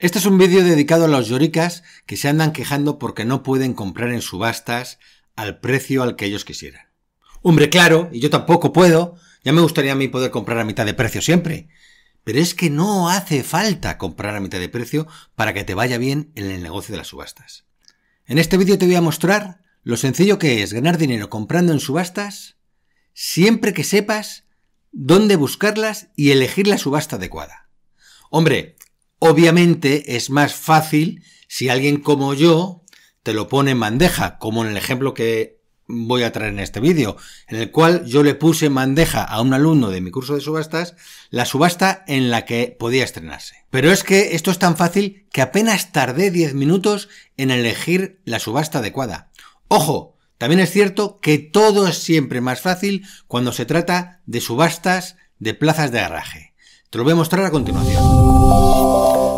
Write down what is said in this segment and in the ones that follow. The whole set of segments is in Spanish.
Este es un vídeo dedicado a los lloricas que se andan quejando porque no pueden comprar en subastas al precio al que ellos quisieran. Hombre, claro, y yo tampoco puedo, ya me gustaría a mí poder comprar a mitad de precio siempre. Pero es que no hace falta comprar a mitad de precio para que te vaya bien en el negocio de las subastas. En este vídeo te voy a mostrar lo sencillo que es ganar dinero comprando en subastas siempre que sepas dónde buscarlas y elegir la subasta adecuada. Hombre, Obviamente es más fácil si alguien como yo te lo pone en bandeja, como en el ejemplo que voy a traer en este vídeo, en el cual yo le puse en bandeja a un alumno de mi curso de subastas la subasta en la que podía estrenarse. Pero es que esto es tan fácil que apenas tardé 10 minutos en elegir la subasta adecuada. Ojo, también es cierto que todo es siempre más fácil cuando se trata de subastas de plazas de garaje. Te lo voy a mostrar a continuación.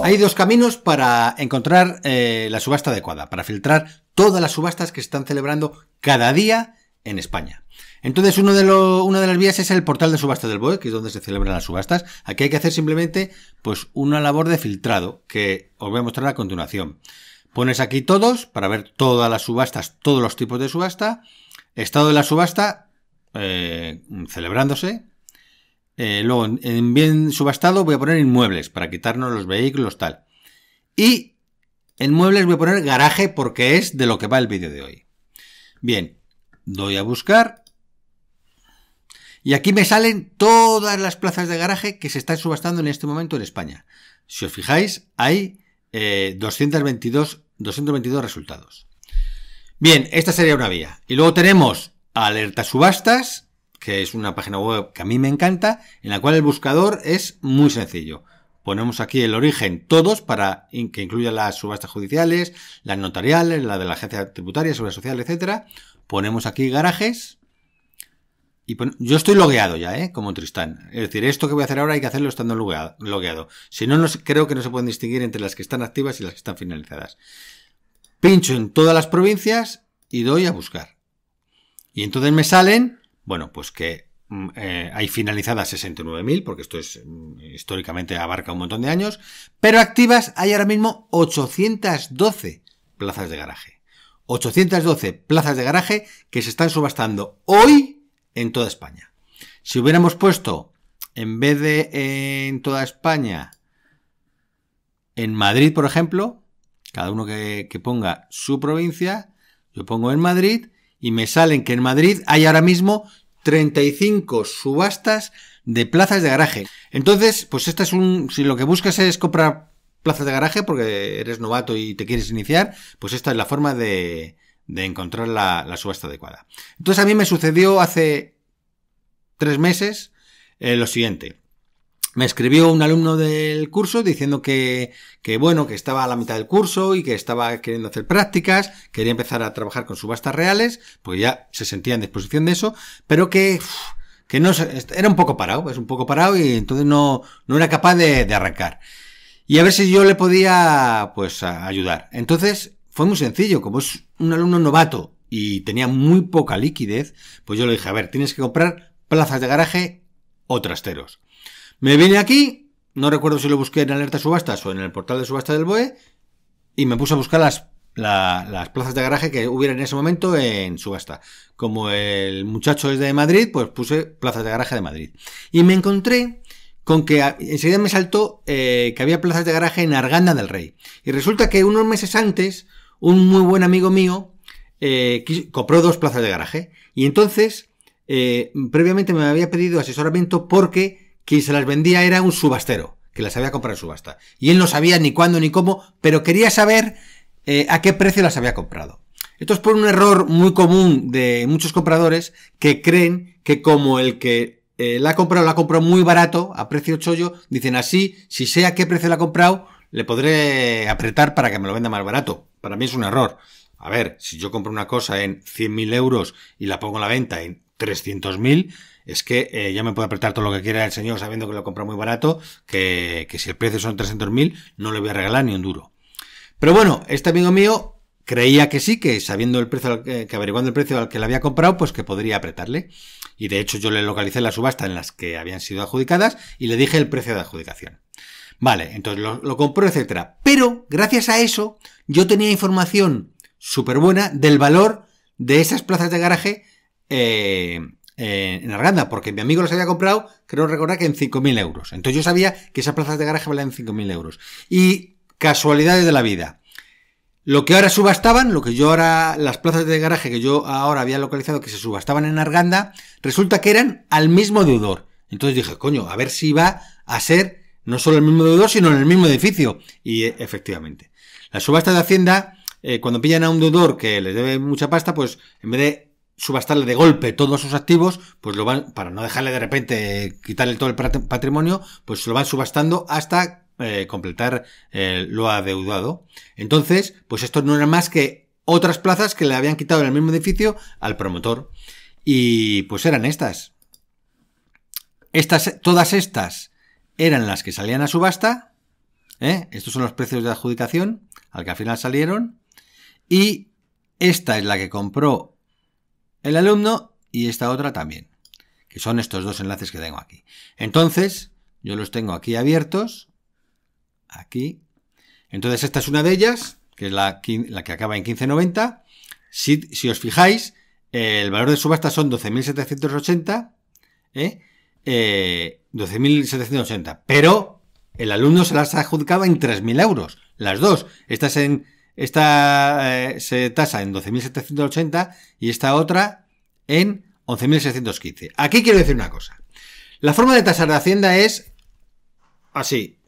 Hay dos caminos para encontrar eh, la subasta adecuada, para filtrar todas las subastas que se están celebrando cada día en España. Entonces, uno de una de las vías es el portal de subasta del BOE, que es donde se celebran las subastas. Aquí hay que hacer simplemente pues, una labor de filtrado, que os voy a mostrar a continuación. Pones aquí todos para ver todas las subastas, todos los tipos de subasta, estado de la subasta eh, celebrándose, eh, luego, en bien subastado voy a poner inmuebles para quitarnos los vehículos, tal. Y en muebles voy a poner garaje porque es de lo que va el vídeo de hoy. Bien, doy a buscar. Y aquí me salen todas las plazas de garaje que se están subastando en este momento en España. Si os fijáis, hay 222, eh, 222 resultados. Bien, esta sería una vía. Y luego tenemos alertas subastas, que es una página web que a mí me encanta, en la cual el buscador es muy sencillo. Ponemos aquí el origen todos para que incluya las subastas judiciales, las notariales, la de la agencia tributaria, sobre social, etcétera. Ponemos aquí garajes. Y yo estoy logueado ya, ¿eh? como Tristán. Es decir, esto que voy a hacer ahora hay que hacerlo estando logueado. Si no, no creo que no se pueden distinguir entre las que están activas y las que están finalizadas. Pincho en todas las provincias y doy a buscar. Y entonces me salen bueno, pues que mm, eh, hay finalizadas 69.000, porque esto es mm, históricamente abarca un montón de años, pero activas hay ahora mismo 812 plazas de garaje. 812 plazas de garaje que se están subastando hoy en toda España. Si hubiéramos puesto, en vez de eh, en toda España, en Madrid, por ejemplo, cada uno que, que ponga su provincia, yo pongo en Madrid y me salen que en Madrid hay ahora mismo 35 subastas de plazas de garaje. Entonces, pues esta es un, si lo que buscas es comprar plazas de garaje porque eres novato y te quieres iniciar, pues esta es la forma de, de encontrar la, subasta adecuada. Entonces a mí me sucedió hace tres meses eh, lo siguiente me escribió un alumno del curso diciendo que, bueno, que estaba a la mitad del curso y que estaba queriendo hacer prácticas, quería empezar a trabajar con subastas reales, pues ya se sentía en disposición de eso, pero que, no, era un poco parado, es un poco parado y entonces no, no era capaz de, arrancar. Y a ver si yo le podía, pues, ayudar. Entonces, fue muy sencillo, como es un alumno novato y tenía muy poca liquidez, pues yo le dije, a ver, tienes que comprar plazas de garaje o trasteros. Me vine aquí, no recuerdo si lo busqué en Alerta Subastas o en el portal de subasta del BOE, y me puse a buscar las, las plazas de garaje que hubiera en ese momento en subasta. Como el muchacho es de Madrid, pues puse plazas de garaje de Madrid. Y me encontré con que enseguida me saltó eh, que había plazas de garaje en Arganda del Rey. Y resulta que unos meses antes, un muy buen amigo mío eh, compró dos plazas de garaje. Y entonces, eh, previamente me había pedido asesoramiento porque quien se las vendía era un subastero, que las había comprado en subasta. Y él no sabía ni cuándo ni cómo, pero quería saber eh, a qué precio las había comprado. Esto es por un error muy común de muchos compradores que creen que como el que eh, la ha comprado la compró muy barato, a precio chollo, dicen así, ah, si sé a qué precio la ha comprado, le podré apretar para que me lo venda más barato. Para mí es un error. A ver, si yo compro una cosa en 100.000 euros y la pongo a la venta en 300.000, es que eh, ya me puede apretar todo lo que quiera el señor sabiendo que lo compra muy barato, que, que si el precio son 300.000 no le voy a regalar ni un duro. Pero bueno, este amigo mío creía que sí, que sabiendo el precio, eh, que, averiguando el precio al que le había comprado, pues que podría apretarle. Y de hecho yo le localicé la subasta en las que habían sido adjudicadas y le dije el precio de adjudicación. Vale, entonces lo, compró, etcétera. Pero gracias a eso yo tenía información súper buena del valor de esas plazas de garaje eh, eh, en Arganda, porque mi amigo los había comprado, creo recordar que en 5.000 euros. Entonces yo sabía que esas plazas de garaje valían 5.000 euros. Y casualidades de la vida. Lo que ahora subastaban, lo que yo ahora, las plazas de garaje que yo ahora había localizado que se subastaban en Arganda, resulta que eran al mismo deudor. Entonces dije, coño, a ver si va a ser no solo el mismo deudor, sino en el mismo edificio. Y e, efectivamente. La subasta de Hacienda, eh, cuando pillan a un deudor que les debe mucha pasta, pues en vez de subastarle de golpe todos sus activos, pues lo van, para no dejarle de repente quitarle todo el patrimonio, pues lo van subastando hasta eh, completar eh, lo adeudado. Entonces, pues esto no era más que otras plazas que le habían quitado en el mismo edificio al promotor. Y pues eran estas. estas todas estas eran las que salían a subasta. ¿eh? Estos son los precios de adjudicación al que al final salieron. Y esta es la que compró el alumno y esta otra también, que son estos dos enlaces que tengo aquí. Entonces, yo los tengo aquí abiertos, aquí. Entonces esta es una de ellas, que es la, que acaba en 1590. Si, os fijáis, el valor de subasta son 12.780, eh 12.780, eh, pero el alumno se las adjudicaba en 3.000 euros, las dos. Estas en esta eh, se tasa en 12.780 y esta otra en 11.615. Aquí quiero decir una cosa. La forma de tasar de Hacienda es así.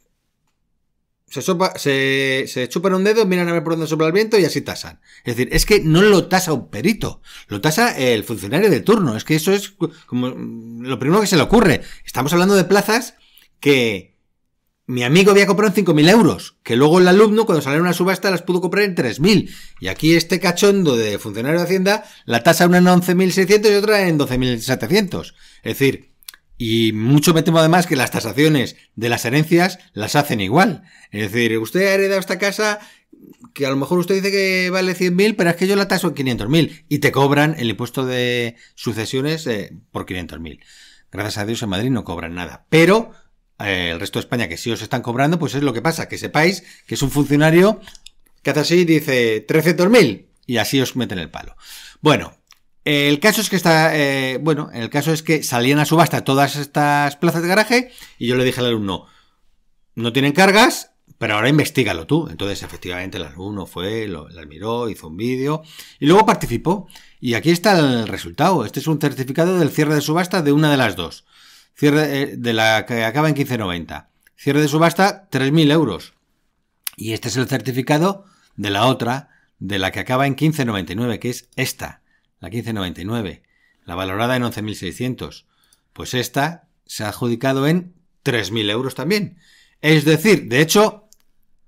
Se, sopa, se, chupan un dedo, miran a ver por dónde sopla el viento y así tasan. Es decir, es que no lo tasa un perito, lo tasa el funcionario de turno. Es que eso es como lo primero que se le ocurre. Estamos hablando de plazas que mi amigo había comprado en 5.000 euros, que luego el alumno, cuando salió una subasta, las pudo comprar en 3.000. Y aquí este cachondo de funcionario de Hacienda la tasa una en 11.600 y otra en 12.700. Es decir, y mucho me temo además que las tasaciones de las herencias las hacen igual. Es decir, usted ha heredado esta casa que a lo mejor usted dice que vale 100.000, pero es que yo la taso en 500.000 y te cobran el impuesto de sucesiones eh, por 500.000. Gracias a Dios en Madrid no cobran nada. Pero eh, el resto de España que sí os están cobrando, pues es lo que pasa, que sepáis que es un funcionario que hace así dice 300.000 y así os meten el palo. Bueno, el caso es que está, eh, bueno, el caso es que salían a subasta todas estas plazas de garaje y yo le dije al alumno, no tienen cargas, pero ahora investigalo tú. Entonces, efectivamente, el alumno fue, lo, las miró, hizo un vídeo y luego participó. Y aquí está el resultado. Este es un certificado del cierre de subasta de una de las dos. Cierre eh, de la que acaba en 1590. Cierre de subasta, 3.000 euros. Y este es el certificado de la otra, de la que acaba en 1599, que es esta, la 1599, la valorada en 11.600. Pues esta se ha adjudicado en 3.000 euros también. Es decir, de hecho,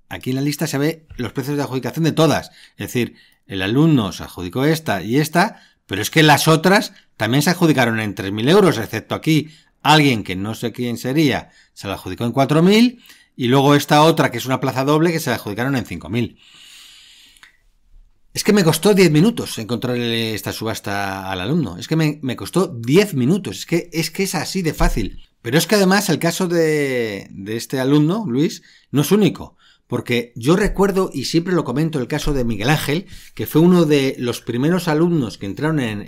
aquí en la lista se ve los precios de adjudicación de todas. Es decir, el alumno se adjudicó esta y esta, pero es que las otras también se adjudicaron en 3.000 euros, excepto aquí, alguien que no sé quién sería se la adjudicó en 4.000 y luego esta otra que es una plaza doble que se la adjudicaron en 5.000. Es que me costó 10 minutos encontrarle esta subasta al alumno. Es que me, costó 10 minutos. Es que, es que es así de fácil. Pero es que además el caso de este alumno, Luis, no es único. Porque yo recuerdo, y siempre lo comento, el caso de Miguel Ángel, que fue uno de los primeros alumnos que entraron en,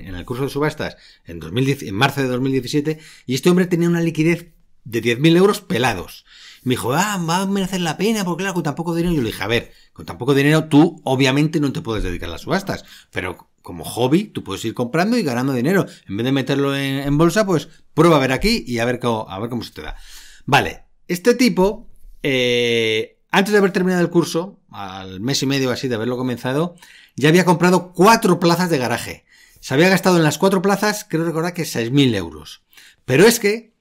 el curso de subastas en, en marzo de 2017, y este hombre tenía una liquidez de 10.000 euros pelados. Me dijo, ah, va a merecer la pena, porque claro, con tan poco dinero. Yo le dije, a ver, con tan poco dinero tú obviamente no te puedes dedicar a las subastas, pero como hobby tú puedes ir comprando y ganando dinero. En vez de meterlo en, bolsa, pues prueba a ver aquí y a ver, cómo, a ver cómo se te da. Vale, este tipo eh, antes de haber terminado el curso, al mes y medio así de haberlo comenzado, ya había comprado cuatro plazas de garaje. Se había gastado en las cuatro plazas, creo recordar que 6.000 euros. Pero es que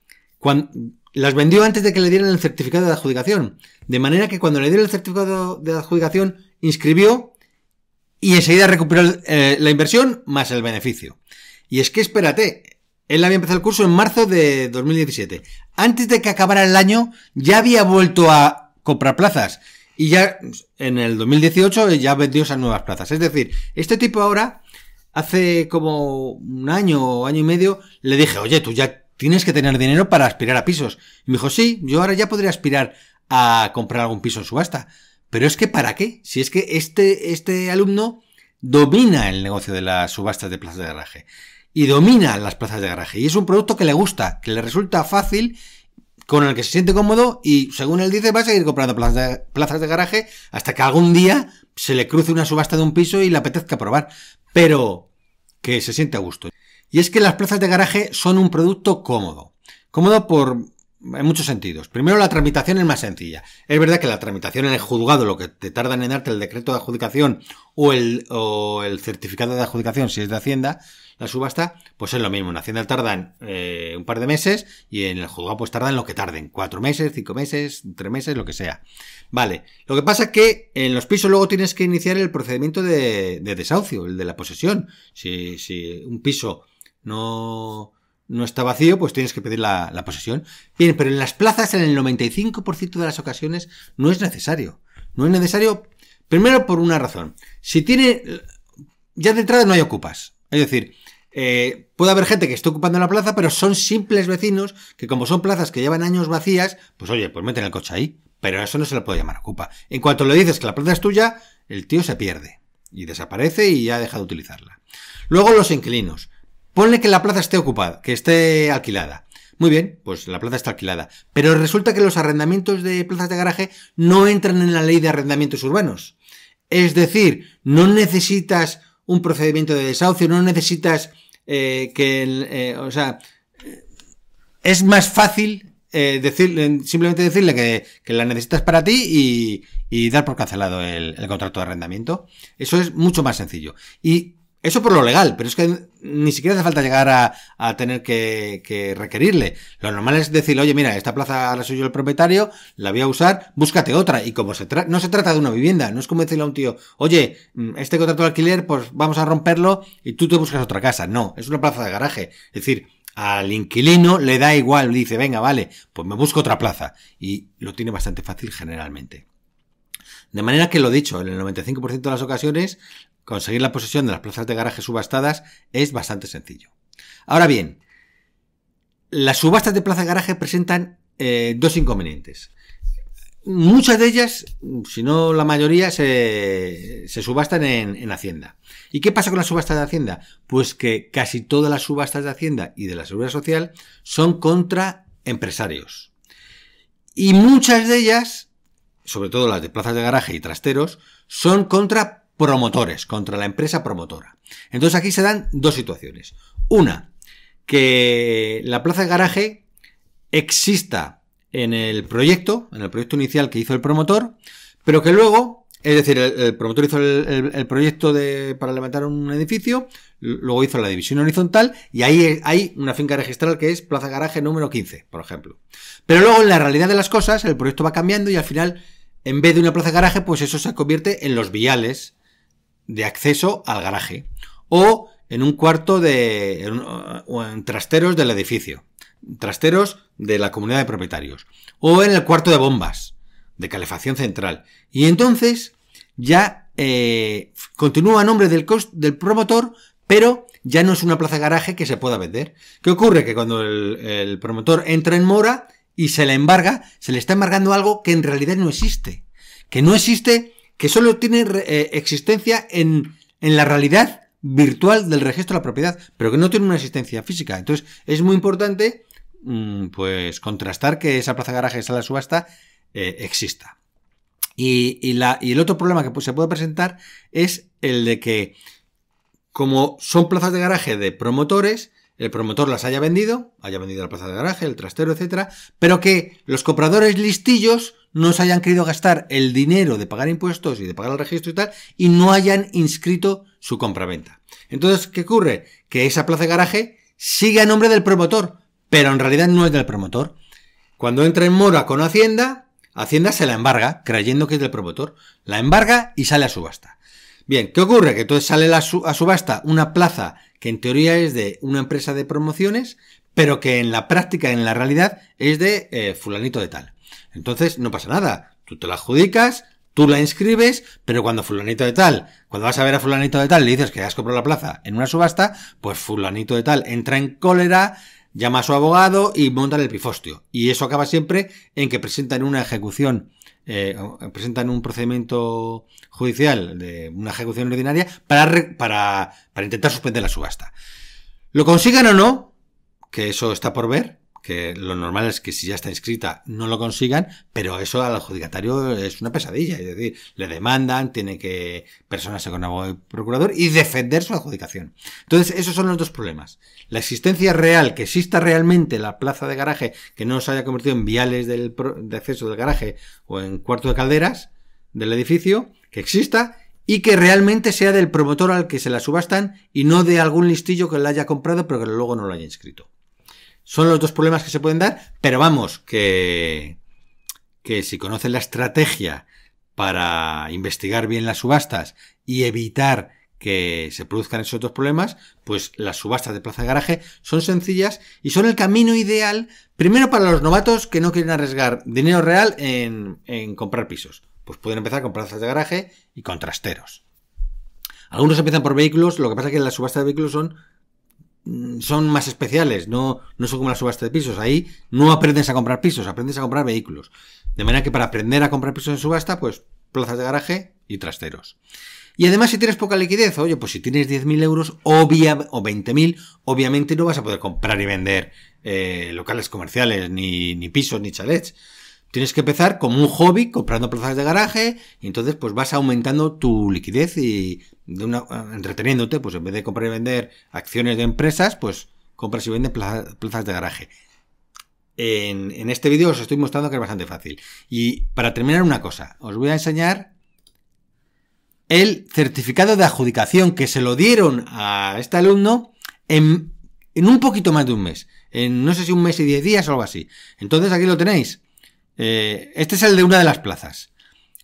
las vendió antes de que le dieran el certificado de adjudicación. De manera que cuando le dieron el certificado de adjudicación, inscribió y enseguida recuperó eh, la inversión más el beneficio. Y es que espérate, él había empezado el curso en marzo de 2017. Antes de que acabara el año, ya había vuelto a comprar plazas. Y ya en el 2018 ya vendió esas nuevas plazas. Es decir, este tipo ahora, hace como un año o año y medio, le dije, oye, tú ya tienes que tener dinero para aspirar a pisos. Y me dijo, sí, yo ahora ya podría aspirar a comprar algún piso en subasta. Pero es que, ¿para qué? Si es que este, este alumno domina el negocio de las subastas de plazas de garaje y domina las plazas de garaje. Y es un producto que le gusta, que le resulta fácil, con el que se siente cómodo y, según él dice, va a seguir comprando plazas de, garaje hasta que algún día se le cruce una subasta de un piso y le apetezca probar. Pero que se siente a gusto. Y es que las plazas de garaje son un producto cómodo. Cómodo por en muchos sentidos. Primero, la tramitación es más sencilla. Es verdad que la tramitación en el juzgado, lo que te tarda en darte el decreto de adjudicación o el, o el certificado de adjudicación si es de Hacienda, la subasta, pues es lo mismo. En Hacienda tardan eh, un par de meses y en el juzgado pues tardan lo que tarden. Cuatro meses, cinco meses, tres meses, lo que sea. Vale. Lo que pasa es que en los pisos luego tienes que iniciar el procedimiento de, desahucio, el de la posesión. Si, si un piso no no está vacío, pues tienes que pedir la, la, posesión. Bien, pero en las plazas, en el 95% de las ocasiones, no es necesario. No es necesario, primero por una razón. Si tiene, ya de entrada no hay ocupas. Es decir, eh, puede haber gente que esté ocupando la plaza, pero son simples vecinos que como son plazas que llevan años vacías, pues oye, pues meten el coche ahí. Pero eso no se lo puede llamar ocupa. En cuanto le dices que la plaza es tuya, el tío se pierde y desaparece y ya deja de utilizarla. Luego los inquilinos. Ponle que la plaza esté ocupada, que esté alquilada. Muy bien, pues la plaza está alquilada. Pero resulta que los arrendamientos de plazas de garaje no entran en la ley de arrendamientos urbanos. Es decir, no necesitas un procedimiento de desahucio, no necesitas eh, que, eh, o sea, es más fácil eh, simplemente decirle que, la necesitas para ti y, dar por cancelado el, el, contrato de arrendamiento. Eso es mucho más sencillo. Y eso por lo legal, pero es que ni siquiera hace falta llegar a, tener que, requerirle. Lo normal es decir, oye, mira, esta plaza la soy yo el propietario, la voy a usar, búscate otra. Y como se no se trata de una vivienda, no es como decirle a un tío, oye, mm, este contrato de alquiler, pues vamos a romperlo y tú te buscas otra casa. No, es una plaza de garaje. Es decir, al inquilino le da igual, le dice, venga, vale, pues me busco otra plaza. Y lo tiene bastante fácil generalmente. De manera que lo dicho, en el 95% de las ocasiones Conseguir la posesión de las plazas de garaje subastadas es bastante sencillo. Ahora bien, las subastas de plazas de garaje presentan eh, dos inconvenientes. Muchas de ellas, si no la mayoría, se, subastan en, en, Hacienda. ¿Y qué pasa con las subastas de Hacienda? Pues que casi todas las subastas de Hacienda y de la Seguridad Social son contra empresarios. Y muchas de ellas, sobre todo las de plazas de garaje y trasteros, son contra promotores, contra la empresa promotora. Entonces aquí se dan dos situaciones. Una, que la plaza de garaje exista en el proyecto, en el proyecto inicial que hizo el promotor, pero que luego, es decir, el, promotor hizo el, proyecto para levantar un edificio, luego hizo la división horizontal y ahí hay una finca registral que es plaza garaje número 15, por ejemplo. Pero luego en la realidad de las cosas, el proyecto va cambiando y al final, en vez de una plaza de garaje, pues eso se convierte en los viales de acceso al garaje o en un cuarto de o en trasteros del edificio, trasteros de la comunidad de propietarios o en el cuarto de bombas de calefacción central. Y entonces ya eh, continúa a nombre del, del promotor, pero ya no es una plaza garaje que se pueda vender. ¿Qué ocurre? Que cuando el, el promotor entra en mora y se le embarga, se le está embargando algo que en realidad no existe. Que no existe que solo tiene eh, existencia en, la realidad virtual del registro de la propiedad, pero que no tiene una existencia física. Entonces, es muy importante mm, pues contrastar que esa plaza de garaje, sala de subasta, eh, exista. Y, y, el otro problema que pues, se puede presentar es el de que, como son plazas de garaje de promotores, el promotor las haya vendido, haya vendido la plaza de garaje, el trastero, etcétera, pero que los compradores listillos no se hayan querido gastar el dinero de pagar impuestos y de pagar el registro y tal, y no hayan inscrito su compraventa. Entonces, ¿qué ocurre? Que esa plaza de garaje sigue a nombre del promotor, pero en realidad no es del promotor. Cuando entra en mora con Hacienda, Hacienda se la embarga, creyendo que es del promotor, la embarga y sale a subasta. Bien, ¿qué ocurre? Que entonces sale a subasta una plaza que en teoría es de una empresa de promociones, pero que en la práctica, en la realidad, es de eh, fulanito de tal. Entonces no pasa nada. Tú te la adjudicas, tú la inscribes, pero cuando fulanito de tal, cuando vas a ver a fulanito de tal, le dices que has comprado la plaza en una subasta, pues fulanito de tal entra en cólera, llama a su abogado y monta el pifostio. Y eso acaba siempre en que presentan una ejecución, eh, presentan un procedimiento judicial de una ejecución ordinaria para intentar suspender la subasta. Lo consigan o no, que eso está por ver, que lo normal es que si ya está inscrita no lo consigan, pero eso al adjudicatario es una pesadilla, es decir, le demandan, tiene que personarse con abogado y procurador y defender su adjudicación. Entonces, esos son los dos problemas. La existencia real, que exista realmente la plaza de garaje que no se haya convertido en viales del, de acceso del garaje o en cuarto de calderas del edificio, que exista y que realmente sea del promotor al que se la subastan y no de algún listillo que la haya comprado pero que luego no lo haya inscrito. Son los dos problemas que se pueden dar, pero vamos, que, que si conocen la estrategia para investigar bien las subastas y evitar que se produzcan esos dos problemas, pues las subastas de plaza de garaje son sencillas y son el camino ideal, primero para los novatos que no quieren arriesgar dinero real en, en comprar pisos. Pues pueden empezar con plazas de garaje y con trasteros. Algunos empiezan por vehículos, lo que pasa es que las subastas de vehículos son Mm, son más especiales, no, no son como la subasta de pisos. Ahí no aprendes a comprar pisos, aprendes a comprar vehículos. De manera que para aprender a comprar pisos en subasta, pues plazas de garaje y trasteros. Y además, si tienes poca liquidez, oye, pues si tienes 10.000 euros o 20.000, obviamente no vas a poder comprar y vender eh, locales comerciales, ni, ni pisos, ni chalets. Tienes que empezar como un hobby comprando plazas de garaje y entonces pues vas aumentando tu liquidez y Ah, entreteniéndote, pues en vez de comprar y vender acciones de empresas, pues compras y vendes plazas de garaje. En, este vídeo os estoy mostrando que es bastante fácil. Y para terminar una cosa, os voy a enseñar el certificado de adjudicación que se lo dieron a este alumno en, un poquito más de un mes. En no sé si un mes y diez días o algo así. Entonces aquí lo tenéis. Eh, este es el de una de las plazas.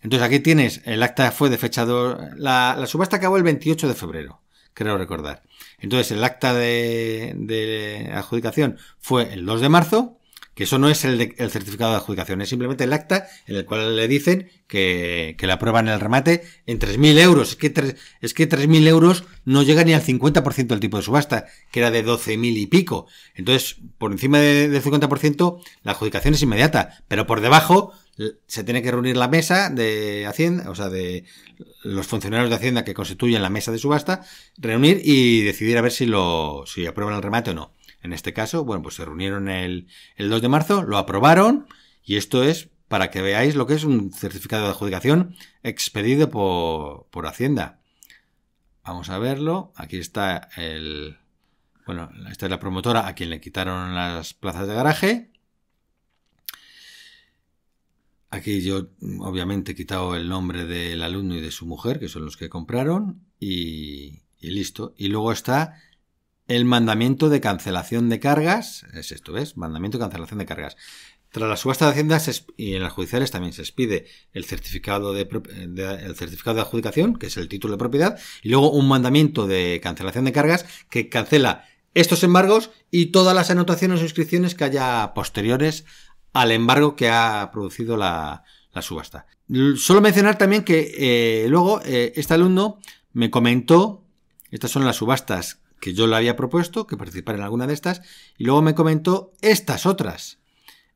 Entonces aquí tienes, el acta fue de fecha 2, la, subasta acabó el 28 de febrero, creo recordar. Entonces el acta de, adjudicación fue el 2 de marzo, que eso no es el, certificado de adjudicación, es simplemente el acta en el cual le dicen que, que aprueban el remate en 3.000 euros. Es que, es que 3.000 euros no llega ni al 50% del tipo de subasta, que era de 12.000 y pico. Entonces, por encima del 50%, la adjudicación es inmediata, pero por debajo se tiene que reunir la mesa de Hacienda, o sea, de los funcionarios de Hacienda que constituyen la mesa de subasta, reunir y decidir a ver si lo si aprueban el remate o no. En este caso, bueno, pues se reunieron el, el 2 de marzo, lo aprobaron y esto es para que veáis lo que es un certificado de adjudicación expedido por, por Hacienda. Vamos a verlo. Aquí está el... Bueno, esta es la promotora a quien le quitaron las plazas de garaje. Aquí yo obviamente he quitado el nombre del alumno y de su mujer, que son los que compraron, y, listo. Y luego está el mandamiento de cancelación de cargas. Es esto, ¿ves? Mandamiento de cancelación de cargas. Tras la subasta de Hacienda y en las judiciales también se expide el certificado de, el certificado de adjudicación, que es el título de propiedad, y luego un mandamiento de cancelación de cargas que cancela estos embargos y todas las anotaciones o inscripciones que haya posteriores al embargo que ha producido la, subasta. Solo mencionar también que eh, luego eh, este alumno me comentó, estas son las subastas que yo le había propuesto, que participara en alguna de estas, y luego me comentó estas otras,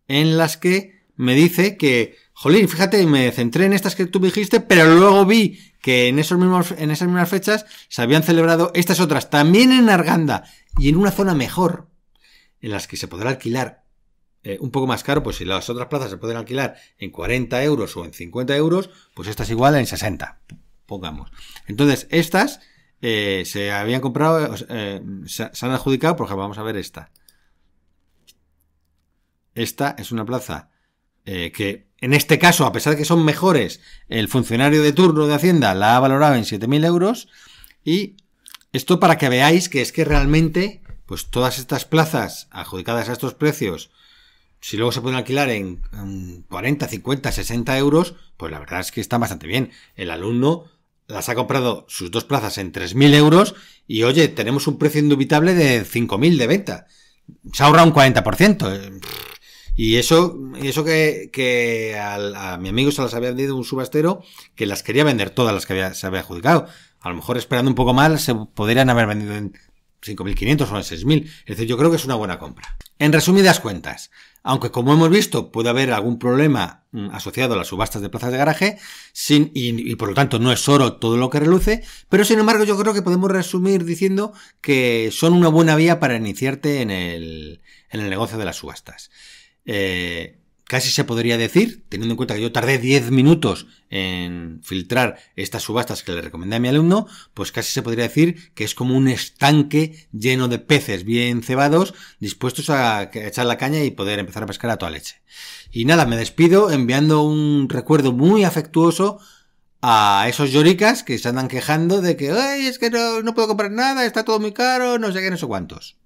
en las que me dice que, jolín, fíjate, me centré en estas que tú me dijiste, pero luego vi que en, esos mismos, en esas mismas fechas se habían celebrado estas otras, también en Arganda, y en una zona mejor, en las que se podrá alquilar eh, un poco más caro, pues si las otras plazas se pueden alquilar en 40 euros o en 50 euros, pues esta es igual en 60, pongamos. Entonces, estas eh, se habían comprado, eh, se, han adjudicado, por ejemplo, vamos a ver esta. Esta es una plaza que, en este caso, a pesar de que son mejores, el funcionario de turno de Hacienda la ha valorado en 7.000 euros. Y esto para que veáis que es que realmente, pues todas estas plazas adjudicadas a estos precios, si luego se pueden alquilar en, 40, 50, 60 euros, pues la verdad es que está bastante bien. El alumno las ha comprado sus dos plazas en 3.000 euros y oye, tenemos un precio indubitable de 5.000 de venta. Se ahorra un 40%. Eh, y eso, eso que, a mi amigo se las había dado un subastero que las quería vender todas las que se había adjudicado. A lo mejor esperando un poco mal se podrían haber vendido en 5.500 o 6.000. Es decir, yo creo que es una buena compra. En resumidas cuentas, aunque como hemos visto puede haber algún problema mm, asociado a las subastas de plazas de garaje sin, y, por lo tanto no es oro todo lo que reluce, pero sin embargo yo creo que podemos resumir diciendo que son una buena vía para iniciarte en el, en el negocio de las subastas. Eh, casi se podría decir, teniendo en cuenta que yo tardé 10 minutos en filtrar estas subastas que le recomendé a mi alumno, pues casi se podría decir que es como un estanque lleno de peces bien cebados, dispuestos a echar la caña y poder empezar a pescar a toda leche. Y nada, me despido enviando un recuerdo muy afectuoso a esos lloricas que se andan quejando de que, ay, es que no, puedo comprar nada, está todo muy caro, no sé qué, no sé cuántos.